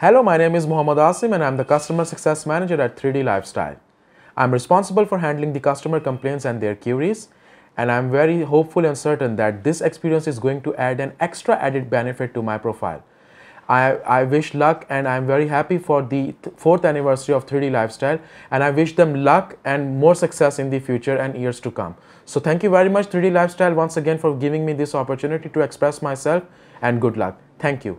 Hello, my name is Muhammad Asim and I'm the Customer Success Manager at 3D Lifestyle. I'm responsible for handling the customer complaints and their queries, and I'm very hopeful and certain that this experience is going to add an extra added benefit to my profile. I, I wish luck and I'm very happy for the fourth anniversary of 3D Lifestyle and I wish them luck and more success in the future and years to come. So thank you very much 3D Lifestyle once again for giving me this opportunity to express myself and good luck. Thank you.